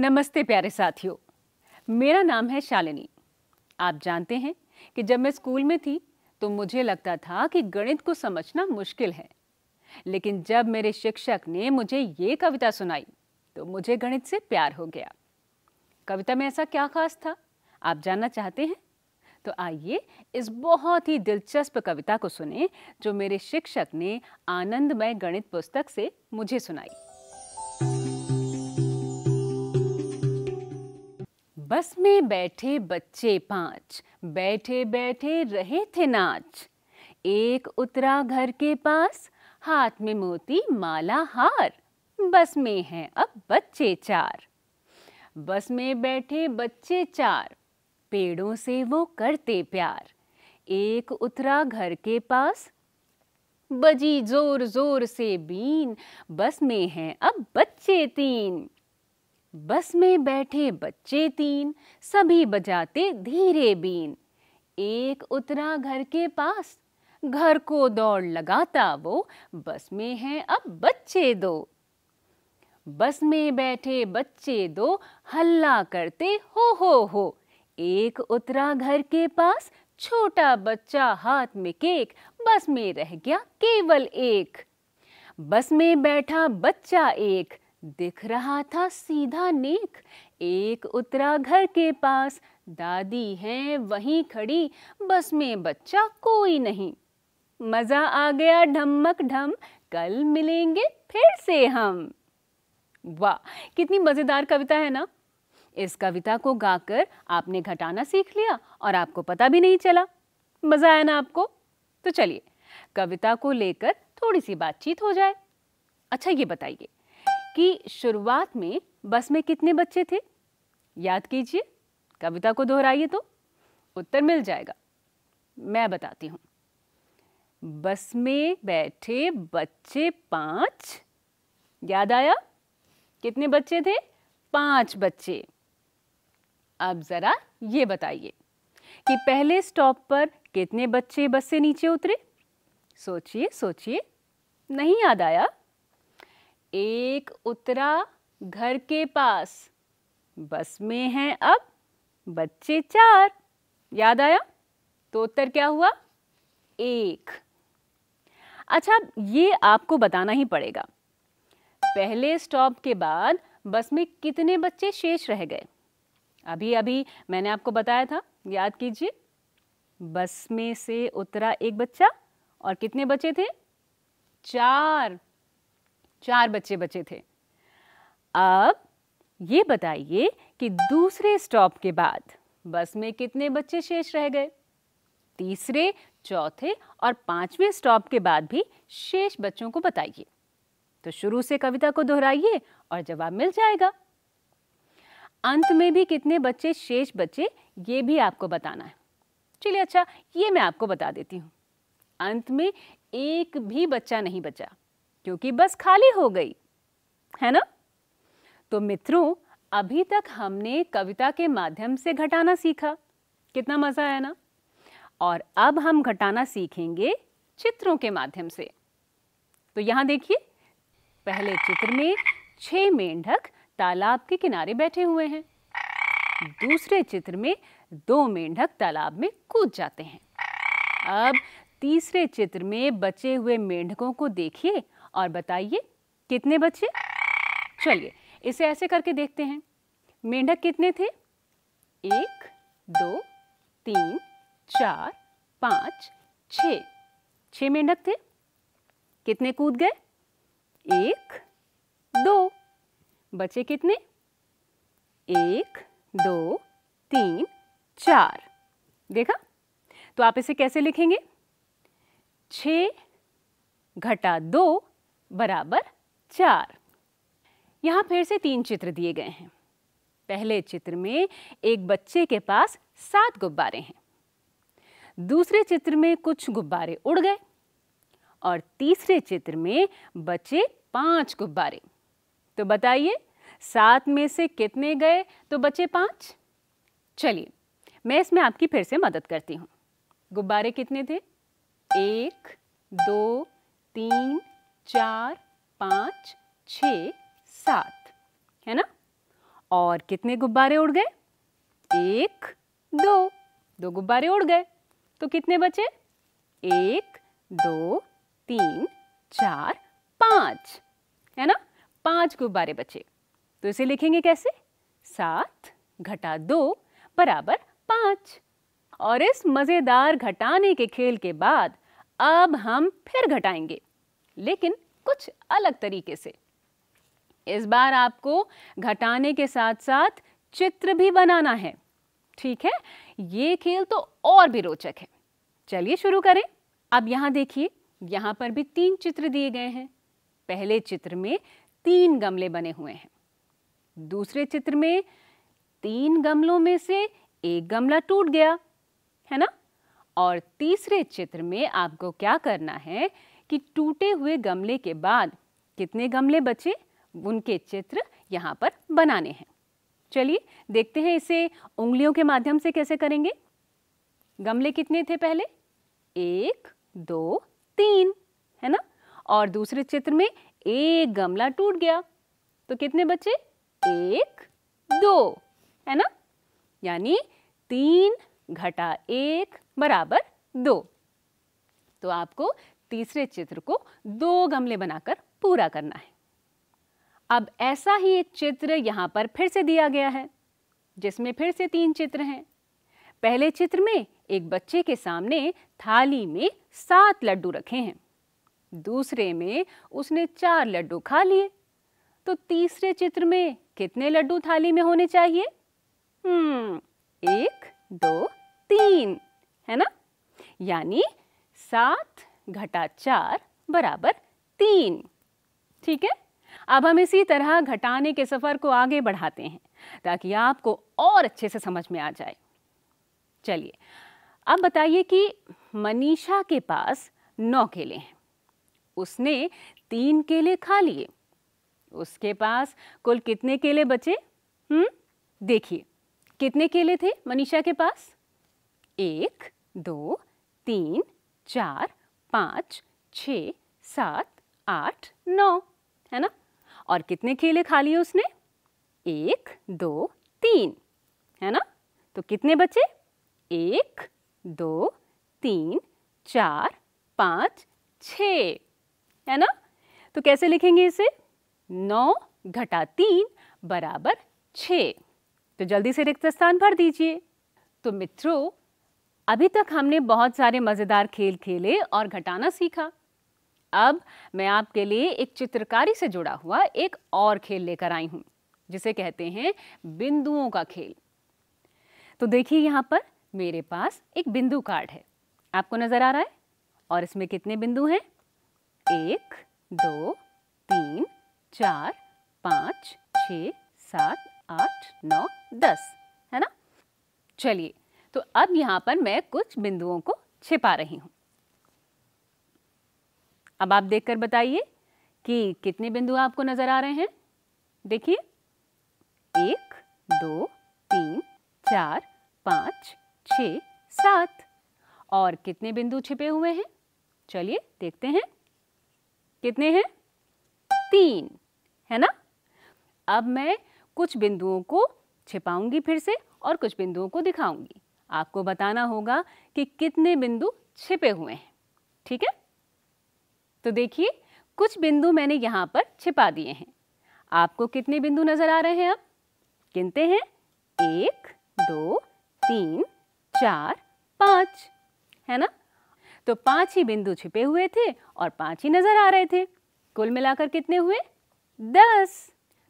नमस्ते प्यारे साथियों मेरा नाम है शालिनी आप जानते हैं कि जब मैं स्कूल में थी तो मुझे लगता था कि गणित को समझना मुश्किल है लेकिन जब मेरे शिक्षक ने मुझे ये कविता सुनाई तो मुझे गणित से प्यार हो गया कविता में ऐसा क्या खास था आप जानना चाहते हैं तो आइए इस बहुत ही दिलचस्प कविता को सुने जो मेरे शिक्षक ने आनंदमय गणित पुस्तक से मुझे सुनाई बस में बैठे बच्चे पांच बैठे बैठे रहे थे नाच एक उतरा घर के पास हाथ में मोती माला हार बस में हैं अब बच्चे चार बस में बैठे बच्चे चार पेड़ों से वो करते प्यार एक उतरा घर के पास बजी जोर जोर से बीन बस में हैं अब बच्चे तीन बस में बैठे बच्चे तीन सभी बजाते धीरे बीन एक उतरा घर के पास घर को दौड़ लगाता वो बस में है अब बच्चे दो बस में बैठे बच्चे दो हल्ला करते हो हो हो एक उतरा घर के पास छोटा बच्चा हाथ में केक बस में रह गया केवल एक बस में बैठा बच्चा एक दिख रहा था सीधा नेक एक उतरा घर के पास दादी है वहीं खड़ी बस में बच्चा कोई नहीं मज़ा आ गया ढमक ढम धम, कल मिलेंगे फिर से हम वाह कितनी मज़ेदार कविता है ना इस कविता को गाकर आपने घटाना सीख लिया और आपको पता भी नहीं चला मज़ा आया ना आपको तो चलिए कविता को लेकर थोड़ी सी बातचीत हो जाए अच्छा ये बताइए कि शुरुआत में बस में कितने बच्चे थे याद कीजिए कविता को दोहराइए तो उत्तर मिल जाएगा मैं बताती हूं बस में बैठे बच्चे पांच याद आया कितने बच्चे थे पांच बच्चे अब ज़रा ये बताइए कि पहले स्टॉप पर कितने बच्चे बस से नीचे उतरे सोचिए सोचिए नहीं याद आया एक उतरा घर के पास बस में हैं अब बच्चे चार याद आया तो उत्तर क्या हुआ एक अच्छा ये आपको बताना ही पड़ेगा पहले स्टॉप के बाद बस में कितने बच्चे शेष रह गए अभी अभी मैंने आपको बताया था याद कीजिए बस में से उतरा एक बच्चा और कितने बच्चे थे चार चार बच्चे बचे थे अब ये बताइए कि दूसरे स्टॉप के बाद बस में कितने बच्चे शेष रह गए तीसरे चौथे और पांचवें स्टॉप के बाद भी शेष बच्चों को बताइए तो शुरू से कविता को दोहराइए और जवाब मिल जाएगा अंत में भी कितने बच्चे शेष बचे ये भी आपको बताना है चलिए अच्छा ये मैं आपको बता देती हूँ अंत में एक भी बच्चा नहीं बचा क्योंकि बस खाली हो गई है ना तो मित्रों अभी तक हमने कविता के माध्यम से घटाना सीखा कितना मजा आया ना और अब हम घटाना सीखेंगे चित्रों के माध्यम से तो यहां देखिए पहले चित्र में छह मेंढक तालाब के किनारे बैठे हुए हैं दूसरे चित्र में दो मेंढक तालाब में कूद जाते हैं अब तीसरे चित्र में बचे हुए मेंढकों को देखिए और बताइए कितने बच्चे चलिए इसे ऐसे करके देखते हैं मेंढक कितने थे एक दो तीन चार पाँच छ छ मेंढक थे कितने कूद गए एक दो बचे कितने एक दो तीन चार देखा तो आप इसे कैसे लिखेंगे छ घटा दो बराबर चार यहाँ फिर से तीन चित्र दिए गए हैं पहले चित्र में एक बच्चे के पास सात गुब्बारे हैं दूसरे चित्र में कुछ गुब्बारे उड़ गए और तीसरे चित्र में बचे पांच गुब्बारे तो बताइए सात में से कितने गए तो बचे पांच चलिए मैं इसमें आपकी फिर से मदद करती हूं गुब्बारे कितने थे एक दो तीन चार पाँच छ सात है ना और कितने गुब्बारे उड़ गए एक दो दो गुब्बारे उड़ गए तो कितने बचे एक दो तीन चार पाँच है ना पांच गुब्बारे बचे तो इसे लिखेंगे कैसे सात घटा दो बराबर पाँच और इस मज़ेदार घटाने के खेल के बाद अब हम फिर घटाएंगे लेकिन कुछ अलग तरीके से इस बार आपको घटाने के साथ साथ चित्र भी बनाना है ठीक है ये खेल तो और भी रोचक है चलिए शुरू करें अब यहां देखिए यहां पर भी तीन चित्र दिए गए हैं पहले चित्र में तीन गमले बने हुए हैं दूसरे चित्र में तीन गमलों में से एक गमला टूट गया है ना और तीसरे चित्र में आपको क्या करना है कि टूटे हुए गमले के बाद कितने गमले बचे उनके चित्र यहाँ पर बनाने हैं चलिए देखते हैं इसे उंगलियों के माध्यम से कैसे करेंगे गमले कितने थे पहले एक दो तीन है ना और दूसरे चित्र में एक गमला टूट गया तो कितने बचे एक दो है ना यानी तीन घटा एक बराबर दो तो आपको तीसरे चित्र को दो गमले बनाकर पूरा करना है अब ऐसा ही एक चित्र यहां पर फिर से दिया गया है जिसमें फिर से तीन चित्र हैं पहले चित्र में एक बच्चे के सामने थाली में सात लड्डू रखे हैं दूसरे में उसने चार लड्डू खा लिए तो तीसरे चित्र में कितने लड्डू थाली में होने चाहिए हम्म एक दो तीन है ना यानी सात घटा चार बराबर तीन ठीक है अब हम इसी तरह घटाने के सफ़र को आगे बढ़ाते हैं ताकि आपको और अच्छे से समझ में आ जाए चलिए अब बताइए कि मनीषा के पास नौ केले हैं उसने तीन केले खा लिए उसके पास कुल कितने केले बचे हम्म देखिए कितने केले थे मनीषा के पास एक दो तीन चार पाँच छ सात आठ नौ है ना और कितने खेले खा लिए उसने एक दो तीन है ना तो कितने बचे एक दो तीन चार पाँच छ है ना तो कैसे लिखेंगे इसे नौ घटा तीन बराबर छ तो जल्दी से रिक्त स्थान भर दीजिए तो मित्रों अभी तक हमने बहुत सारे मज़ेदार खेल खेले और घटाना सीखा अब मैं आपके लिए एक चित्रकारी से जुड़ा हुआ एक और खेल लेकर आई हूं जिसे कहते हैं बिंदुओं का खेल तो देखिए यहां पर मेरे पास एक बिंदु कार्ड है आपको नज़र आ रहा है और इसमें कितने बिंदु हैं एक दो तीन चार पांच छ सात आठ नौ दस है ना चलिए तो अब यहां पर मैं कुछ बिंदुओं को छिपा रही हूं अब आप देखकर बताइए कि कितने बिंदु आपको नज़र आ रहे हैं देखिए एक दो तीन चार पांच छ सात और कितने बिंदु छिपे हुए हैं चलिए देखते हैं कितने हैं तीन है ना अब मैं कुछ बिंदुओं को छिपाऊंगी फिर से और कुछ बिंदुओं को दिखाऊंगी आपको बताना होगा कि कितने बिंदु छिपे हुए हैं ठीक है तो देखिए कुछ बिंदु मैंने यहाँ पर छिपा दिए हैं आपको कितने बिंदु नजर आ रहे हैं अब गिनते हैं एक दो तीन चार पाँच है ना तो पांच ही बिंदु छिपे हुए थे और पांच ही नजर आ रहे थे कुल मिलाकर कितने हुए दस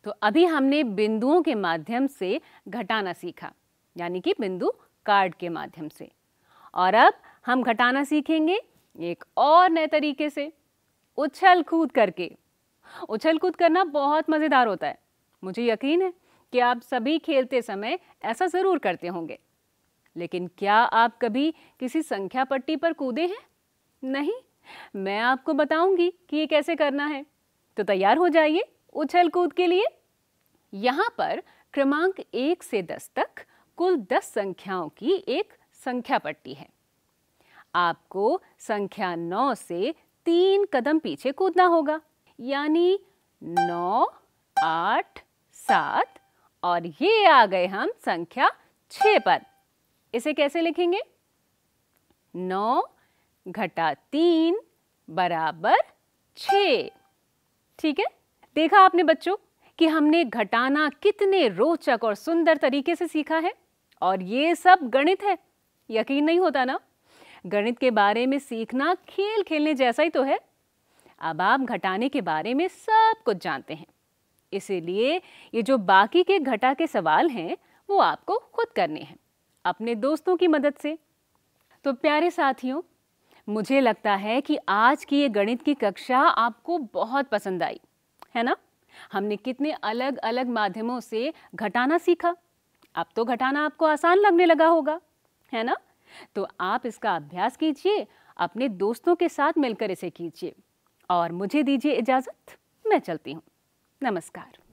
तो अभी हमने बिंदुओं के माध्यम से घटाना सीखा यानी कि बिंदु कार्ड के माध्यम से और अब हम घटाना सीखेंगे एक और नए तरीके से उछल कूद करके उछल कूद करना बहुत मज़ेदार होता है मुझे यकीन है कि आप सभी खेलते समय ऐसा ज़रूर करते होंगे लेकिन क्या आप कभी किसी संख्या पट्टी पर कूदे हैं नहीं मैं आपको बताऊंगी कि ये कैसे करना है तो तैयार हो जाइए उछल कूद के लिए यहाँ पर क्रमांक एक से दस तक कुल दस संख्याओं की एक संख्या पट्टी है आपको संख्या नौ से तीन कदम पीछे कूदना होगा यानी नौ आठ सात और ये आ गए हम संख्या छ पर इसे कैसे लिखेंगे नौ घटा तीन बराबर छ ठीक है देखा आपने बच्चों कि हमने घटाना कितने रोचक और सुंदर तरीके से सीखा है और ये सब गणित है यकीन नहीं होता ना गणित के बारे में सीखना खेल खेलने जैसा ही तो है अब आप घटाने के बारे में सब कुछ जानते हैं इसीलिए ये जो बाकी के घटा के सवाल हैं वो आपको खुद करने हैं अपने दोस्तों की मदद से तो प्यारे साथियों मुझे लगता है कि आज की ये गणित की कक्षा आपको बहुत पसंद आई है ना हमने कितने अलग अलग माध्यमों से घटाना सीखा अब तो घटाना आपको आसान लगने लगा होगा है ना तो आप इसका अभ्यास कीजिए अपने दोस्तों के साथ मिलकर इसे कीजिए और मुझे दीजिए इजाज़त मैं चलती हूँ नमस्कार